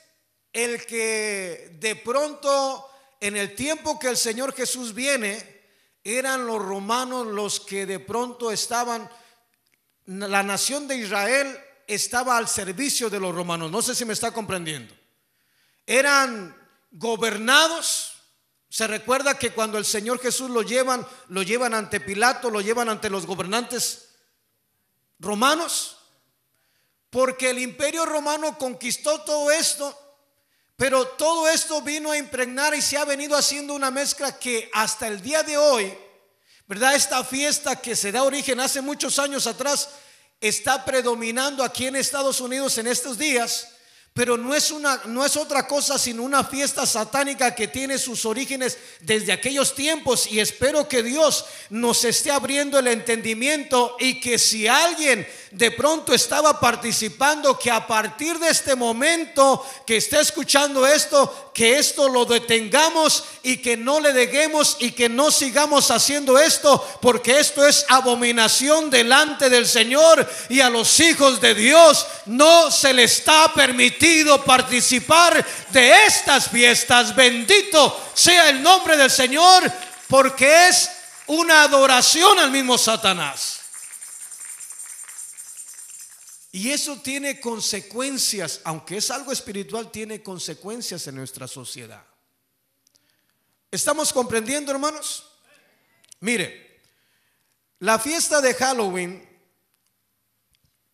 el que de pronto, en el tiempo que el Señor Jesús viene, eran los romanos los que de pronto estaban, la nación de Israel estaba al servicio de los romanos. No sé si me está comprendiendo. Eran gobernados. Se recuerda que cuando el Señor Jesús lo llevan, lo llevan ante Pilato, lo llevan ante los gobernantes romanos, porque el imperio romano conquistó todo esto pero todo esto vino a impregnar y se ha venido haciendo una mezcla que hasta el día de hoy, ¿verdad? Esta fiesta que se da origen hace muchos años atrás está predominando aquí en Estados Unidos en estos días, pero no es, una, no es otra cosa sino una fiesta satánica que tiene sus orígenes desde aquellos tiempos y espero que Dios nos esté abriendo el entendimiento y que si alguien de pronto estaba participando, que a partir de este momento que esté escuchando esto, que esto lo detengamos y que no le deguemos y que no sigamos haciendo esto, porque esto es abominación delante del Señor y a los hijos de Dios no se le está permitido participar de estas fiestas. Bendito sea el nombre del Señor, porque es una adoración al mismo Satanás. Y eso tiene consecuencias, aunque es algo espiritual, tiene consecuencias en nuestra sociedad. ¿Estamos comprendiendo, hermanos? Mire, la fiesta de Halloween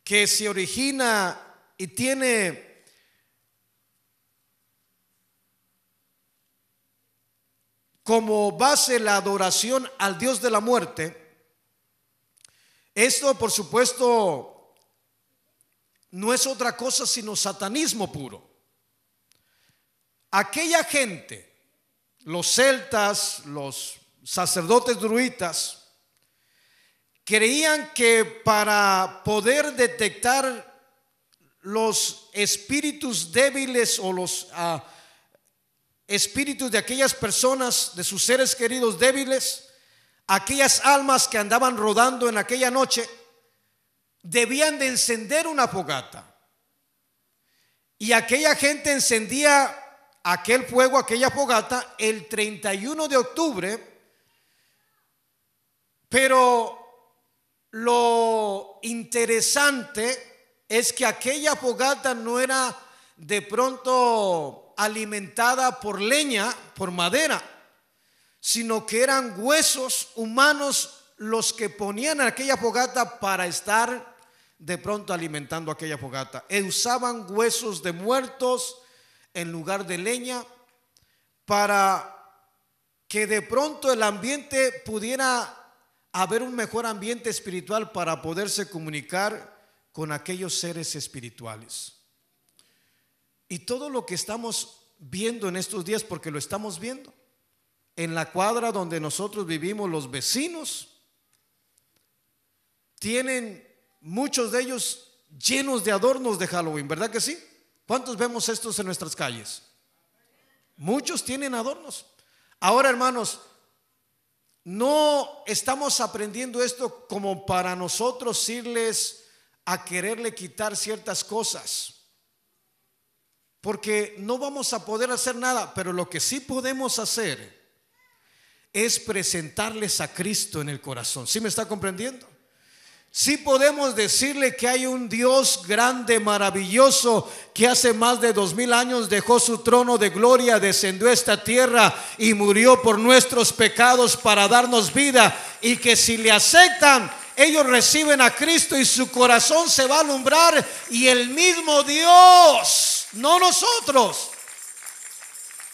que se origina y tiene como base la adoración al Dios de la muerte, esto por supuesto no es otra cosa sino satanismo puro. Aquella gente, los celtas, los sacerdotes druitas, creían que para poder detectar los espíritus débiles o los ah, espíritus de aquellas personas, de sus seres queridos débiles, aquellas almas que andaban rodando en aquella noche, debían de encender una fogata. Y aquella gente encendía aquel fuego, aquella fogata, el 31 de octubre, pero lo interesante es que aquella fogata no era de pronto alimentada por leña, por madera, sino que eran huesos humanos los que ponían aquella fogata para estar de pronto alimentando aquella fogata. E usaban huesos de muertos en lugar de leña para que de pronto el ambiente pudiera haber un mejor ambiente espiritual para poderse comunicar con aquellos seres espirituales. Y todo lo que estamos viendo en estos días, porque lo estamos viendo, en la cuadra donde nosotros vivimos los vecinos, tienen muchos de ellos llenos de adornos de Halloween, ¿verdad que sí? ¿Cuántos vemos estos en nuestras calles? Muchos tienen adornos. Ahora, hermanos, no estamos aprendiendo esto como para nosotros irles a quererle quitar ciertas cosas. Porque no vamos a poder hacer nada, pero lo que sí podemos hacer es presentarles a Cristo en el corazón. ¿Sí me está comprendiendo? Si podemos decirle que hay un Dios grande, maravilloso, que hace más de dos mil años dejó su trono de gloria, descendió a esta tierra y murió por nuestros pecados para darnos vida. Y que si le aceptan, ellos reciben a Cristo y su corazón se va a alumbrar y el mismo Dios, no nosotros.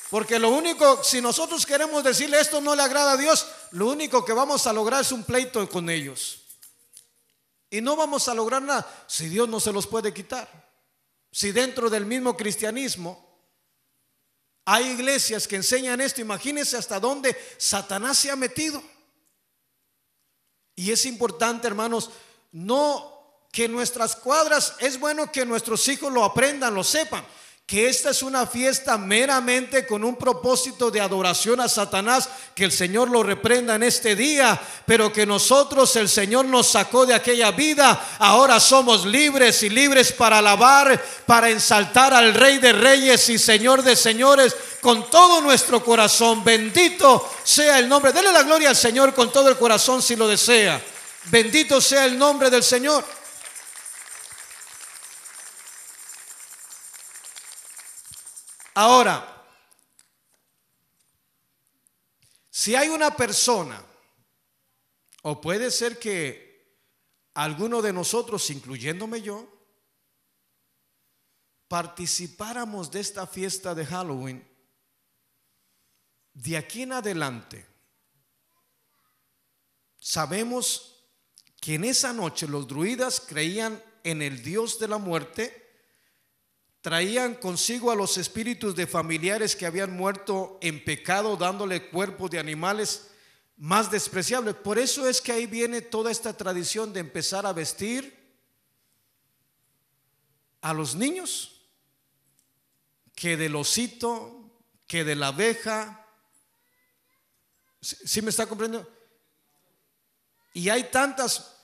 Porque lo único, si nosotros queremos decirle esto no le agrada a Dios, lo único que vamos a lograr es un pleito con ellos. Y no vamos a lograr nada si Dios no se los puede quitar. Si dentro del mismo cristianismo hay iglesias que enseñan esto, imagínense hasta dónde Satanás se ha metido. Y es importante, hermanos, no que nuestras cuadras, es bueno que nuestros hijos lo aprendan, lo sepan, que esta es una fiesta meramente con un propósito de adoración a Satanás, que el Señor lo reprenda en este día, pero que nosotros el Señor nos sacó de aquella vida, ahora somos libres y libres para alabar, para ensaltar al Rey de Reyes y Señor de Señores con todo nuestro corazón. Bendito sea el nombre, dele la gloria al Señor con todo el corazón si lo desea. Bendito sea el nombre del Señor. Ahora, si hay una persona, o puede ser que alguno de nosotros, incluyéndome yo, participáramos de esta fiesta de Halloween, de aquí en adelante, sabemos que en esa noche los druidas creían en el Dios de la muerte, traían consigo a los espíritus de familiares que habían muerto en pecado, dándole cuerpos de animales más despreciables. Por eso es que ahí viene toda esta tradición de empezar a vestir a los niños, que del osito, que de la abeja. Si me está comprendiendo? Y hay tantas,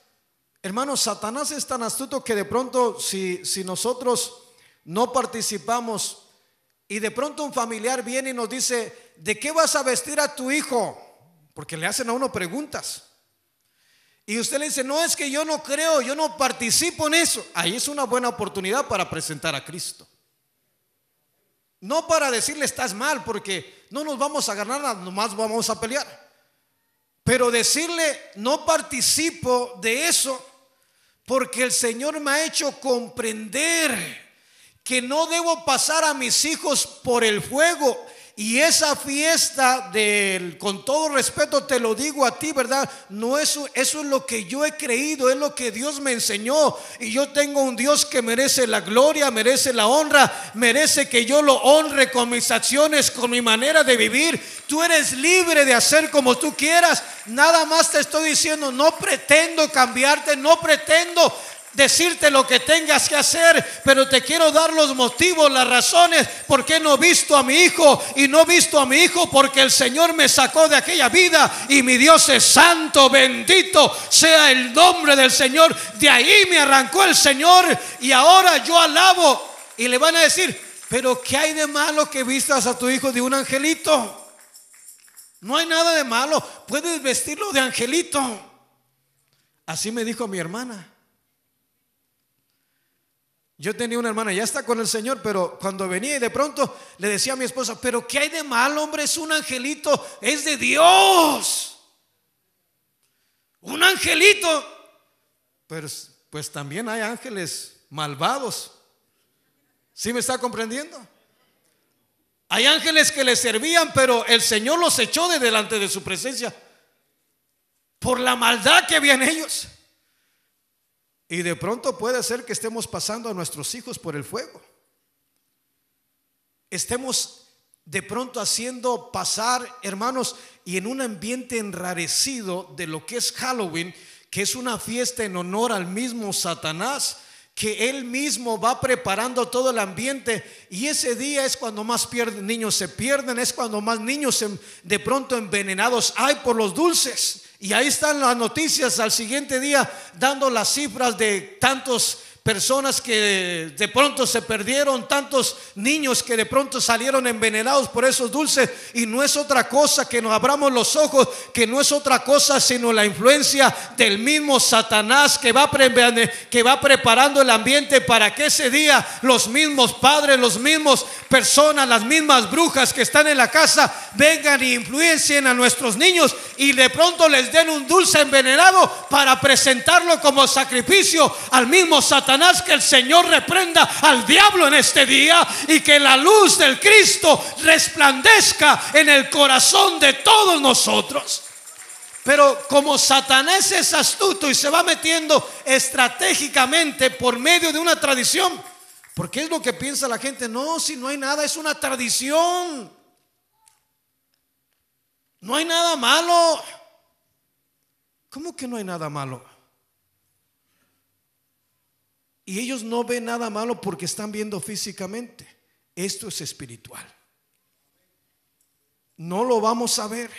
hermanos, Satanás es tan astuto que de pronto si, si nosotros no participamos. Y de pronto un familiar viene y nos dice, ¿de qué vas a vestir a tu hijo? Porque le hacen a uno preguntas. Y usted le dice, no es que yo no creo, yo no participo en eso. Ahí es una buena oportunidad para presentar a Cristo. No para decirle estás mal, porque no nos vamos a ganar nada, nomás vamos a pelear. Pero decirle no participo de eso, porque el Señor me ha hecho comprender que no debo pasar a mis hijos por el fuego. Y esa fiesta del, con todo respeto te lo digo a ti, ¿verdad? No eso, eso es lo que yo he creído, es lo que Dios me enseñó. Y yo tengo un Dios que merece la gloria, merece la honra, merece que yo lo honre con mis acciones, con mi manera de vivir. Tú eres libre de hacer como tú quieras. Nada más te estoy diciendo, no pretendo cambiarte, no pretendo decirte lo que tengas que hacer, pero te quiero dar los motivos, las razones por qué no he visto a mi hijo y no he visto a mi hijo porque el Señor me sacó de aquella vida y mi Dios es santo, bendito sea el nombre del Señor. De ahí me arrancó el Señor y ahora yo alabo y le van a decir, pero ¿qué hay de malo que vistas a tu hijo de un angelito? No hay nada de malo, puedes vestirlo de angelito. Así me dijo mi hermana. Yo tenía una hermana, ya está con el Señor, pero cuando venía y de pronto le decía a mi esposa, pero ¿qué hay de mal, hombre? Es un angelito, es de Dios. Un angelito. Pero pues, pues también hay ángeles malvados. ¿Sí me está comprendiendo? Hay ángeles que le servían, pero el Señor los echó de delante de su presencia por la maldad que había en ellos. Y de pronto puede ser que estemos pasando a nuestros hijos por el fuego. Estemos de pronto haciendo pasar, hermanos, y en un ambiente enrarecido de lo que es Halloween, que es una fiesta en honor al mismo Satanás, que él mismo va preparando todo el ambiente y ese día es cuando más pierden, niños se pierden, es cuando más niños de pronto envenenados hay por los dulces. Y ahí están las noticias al siguiente día dando las cifras de tantos personas que de pronto se perdieron, tantos niños que de pronto salieron envenenados por esos dulces. Y no es otra cosa que nos abramos los ojos, que no es otra cosa sino la influencia del mismo Satanás que va, que va preparando el ambiente para que ese día los mismos padres, los mismos personas, las mismas brujas que están en la casa vengan e influencien a nuestros niños y de pronto les den un dulce envenenado para presentarlo como sacrificio al mismo Satanás Satanás, que el Señor reprenda al diablo en este día y que la luz del Cristo resplandezca en el corazón de todos nosotros. Pero como Satanás es astuto y se va metiendo estratégicamente por medio de una tradición, porque es lo que piensa la gente, no, si no hay nada, es una tradición. No hay nada malo. ¿Cómo que no hay nada malo? Y ellos no ven nada malo porque están viendo físicamente. Esto es espiritual. No lo vamos a ver,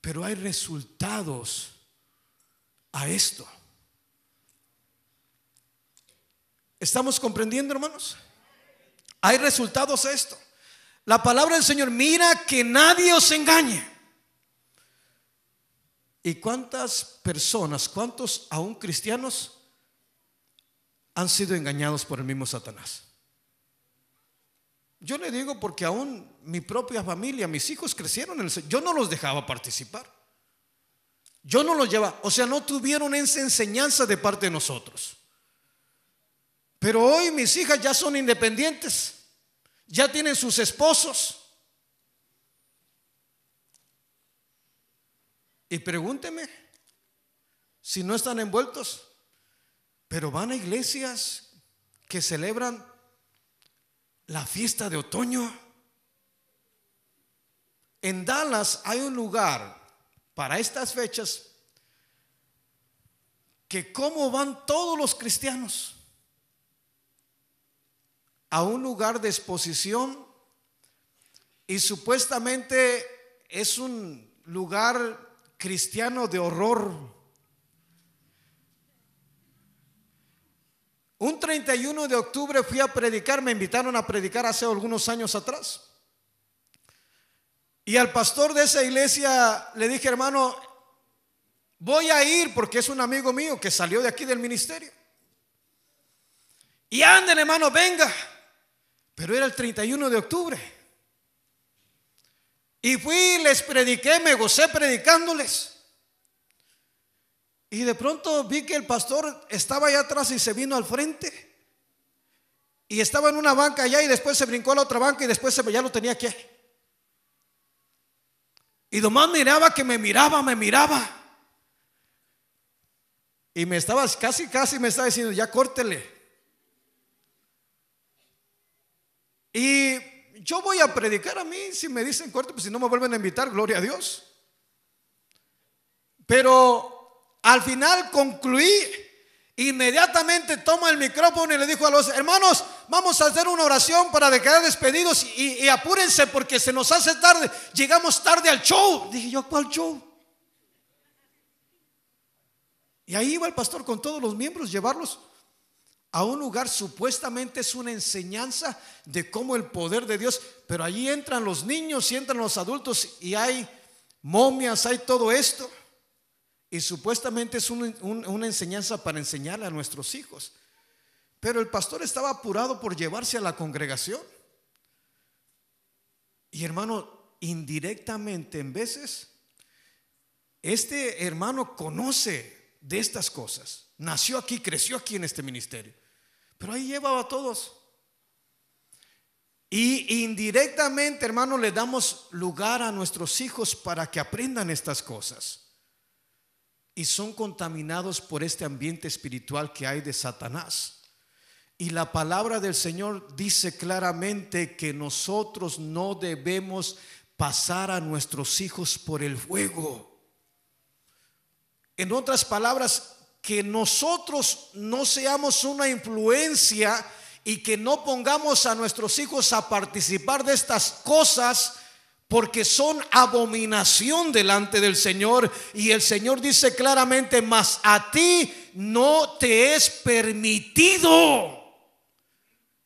pero hay resultados a esto. ¿Estamos comprendiendo, hermanos? Hay resultados a esto. La palabra del Señor, mira que nadie os engañe. ¿Y cuántas personas, cuántos aún cristianos han sido engañados por el mismo Satanás. Yo le digo porque aún mi propia familia, mis hijos crecieron en el Yo no los dejaba participar. Yo no los llevaba. O sea, no tuvieron esa enseñanza de parte de nosotros. Pero hoy mis hijas ya son independientes. Ya tienen sus esposos. Y pregúnteme si no están envueltos. Pero van a iglesias que celebran la fiesta de otoño. En Dallas hay un lugar para estas fechas que como van todos los cristianos a un lugar de exposición y supuestamente es un lugar cristiano de horror Un 31 de octubre fui a predicar, me invitaron a predicar hace algunos años atrás. Y al pastor de esa iglesia le dije, hermano, voy a ir porque es un amigo mío que salió de aquí del ministerio. Y anden, hermano, venga. Pero era el 31 de octubre. Y fui, les prediqué, me gocé predicándoles. Y de pronto vi que el pastor estaba allá atrás y se vino al frente. Y estaba en una banca allá y después se brincó a la otra banca y después se, ya lo tenía aquí. Y nomás miraba que me miraba, me miraba. Y me estaba, casi, casi me estaba diciendo, ya córtele. Y yo voy a predicar a mí, si me dicen corte, pues si no me vuelven a invitar, gloria a Dios. Pero al final concluí, inmediatamente toma el micrófono y le dijo a los hermanos, vamos a hacer una oración para quedar despedidos y, apúrense porque se nos hace tarde, llegamos tarde al show. Dije yo, ¿cuál show? Y ahí iba el pastor con todos los miembros, llevarlos a un lugar supuestamente es una enseñanza de cómo el poder de Dios, pero allí entran los niños y entran los adultos y hay momias, hay todo esto. Y supuestamente es una enseñanza para enseñar a nuestros hijos. Pero el pastor estaba apurado por llevarse a la congregación. Y hermano, indirectamente en veces, este hermano conoce de estas cosas. Nació aquí, creció aquí en este ministerio. Pero ahí llevaba a todos. Y indirectamente, hermano, le damos lugar a nuestros hijos para que aprendan estas cosas y son contaminados por este ambiente espiritual que hay de Satanás. Y la palabra del Señor dice claramente que nosotros no debemos pasar a nuestros hijos por el fuego. En otras palabras, que nosotros no seamos una influencia y que no pongamos a nuestros hijos a participar de estas cosas porque son abominación delante del Señor. Y el Señor dice claramente, mas a ti no te es permitido.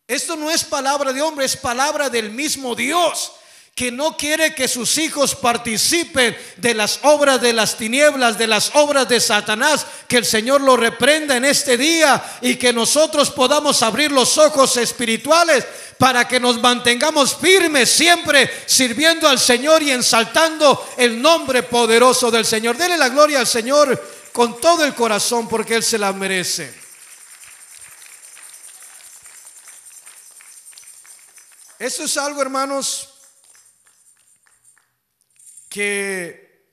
Esto no es palabra de hombre, es palabra del mismo Dios que no quiere que sus hijos participen de las obras de las tinieblas, de las obras de Satanás, que el Señor lo reprenda en este día y que nosotros podamos abrir los ojos espirituales para que nos mantengamos firmes siempre sirviendo al Señor y ensaltando el nombre poderoso del Señor. Dele la gloria al Señor con todo el corazón porque Él se la merece. Eso es algo, hermanos, que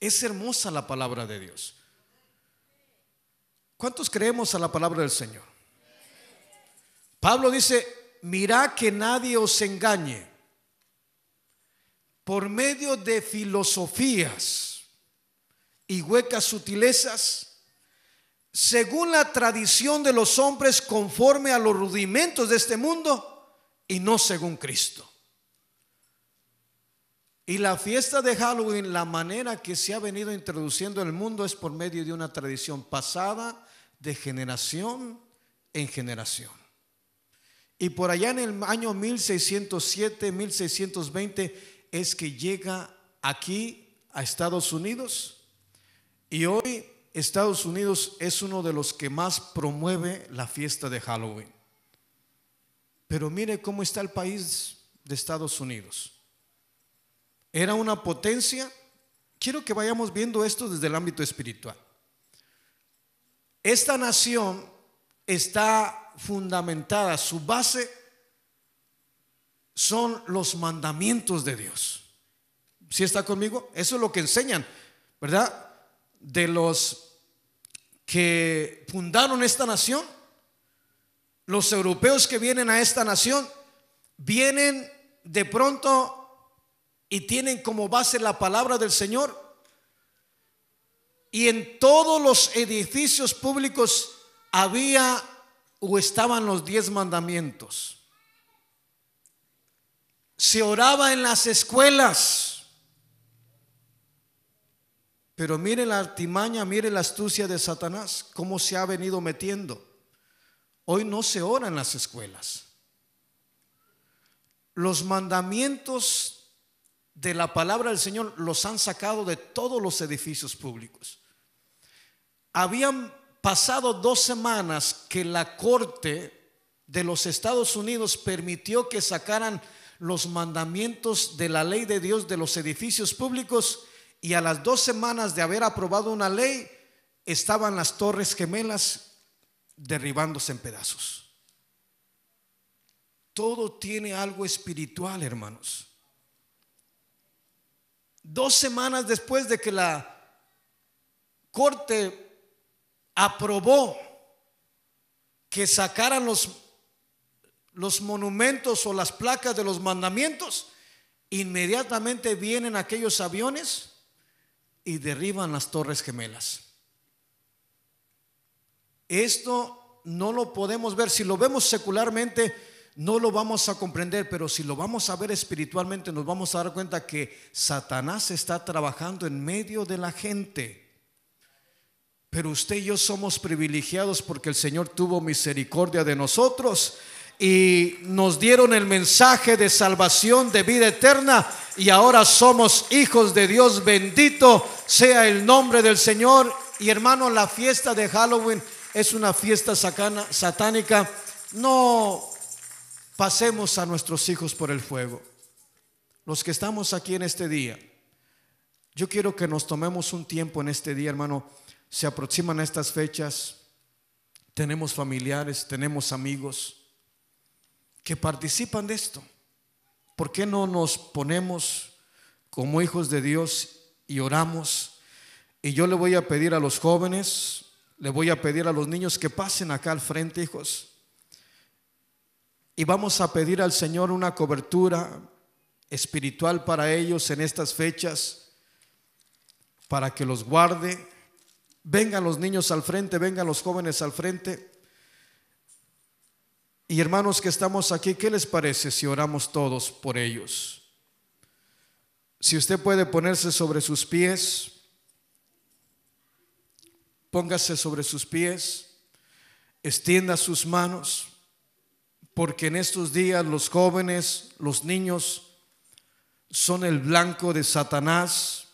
es hermosa la palabra de Dios. ¿Cuántos creemos a la palabra del Señor? Pablo dice, mirá que nadie os engañe por medio de filosofías y huecas sutilezas, según la tradición de los hombres conforme a los rudimentos de este mundo y no según Cristo. Y la fiesta de Halloween, la manera que se ha venido introduciendo en el mundo es por medio de una tradición pasada de generación en generación. Y por allá en el año 1607, 1620 es que llega aquí a Estados Unidos y hoy Estados Unidos es uno de los que más promueve la fiesta de Halloween. Pero mire cómo está el país de Estados Unidos era una potencia. Quiero que vayamos viendo esto desde el ámbito espiritual. Esta nación está fundamentada, su base son los mandamientos de Dios. Si está conmigo? Eso es lo que enseñan, ¿verdad? De los que fundaron esta nación, los europeos que vienen a esta nación, vienen de pronto y tienen como base la palabra del Señor. Y en todos los edificios públicos había o estaban los diez mandamientos. Se oraba en las escuelas. Pero mire la artimaña, mire la astucia de Satanás, cómo se ha venido metiendo. Hoy no se ora en las escuelas. Los mandamientos de la palabra del Señor los han sacado de todos los edificios públicos. Habían pasado dos semanas que la Corte de los Estados Unidos permitió que sacaran los mandamientos de la ley de Dios de los edificios públicos y a las dos semanas de haber aprobado una ley estaban las torres gemelas derribándose en pedazos. Todo tiene algo espiritual, hermanos dos semanas después de que la corte aprobó que sacaran los, los monumentos o las placas de los mandamientos, inmediatamente vienen aquellos aviones y derriban las torres gemelas. Esto no lo podemos ver. Si lo vemos secularmente, no lo vamos a comprender, pero si lo vamos a ver espiritualmente, nos vamos a dar cuenta que Satanás está trabajando en medio de la gente. Pero usted y yo somos privilegiados porque el Señor tuvo misericordia de nosotros y nos dieron el mensaje de salvación, de vida eterna, y ahora somos hijos de Dios. Bendito sea el nombre del Señor. Y hermano, la fiesta de Halloween es una fiesta satánica. No pasemos a nuestros hijos por el fuego. Los que estamos aquí en este día, yo quiero que nos tomemos un tiempo en este día, hermano. Se aproximan estas fechas, tenemos familiares, tenemos amigos que participan de esto. ¿Por qué no nos ponemos como hijos de Dios y oramos? Y yo le voy a pedir a los jóvenes, le voy a pedir a los niños que pasen acá al frente, hijos. Y vamos a pedir al Señor una cobertura espiritual para ellos en estas fechas, para que los guarde. Vengan los niños al frente, vengan los jóvenes al frente. Y hermanos que estamos aquí, ¿qué les parece si oramos todos por ellos? Si usted puede ponerse sobre sus pies, póngase sobre sus pies, extienda sus manos porque en estos días los jóvenes, los niños, son el blanco de Satanás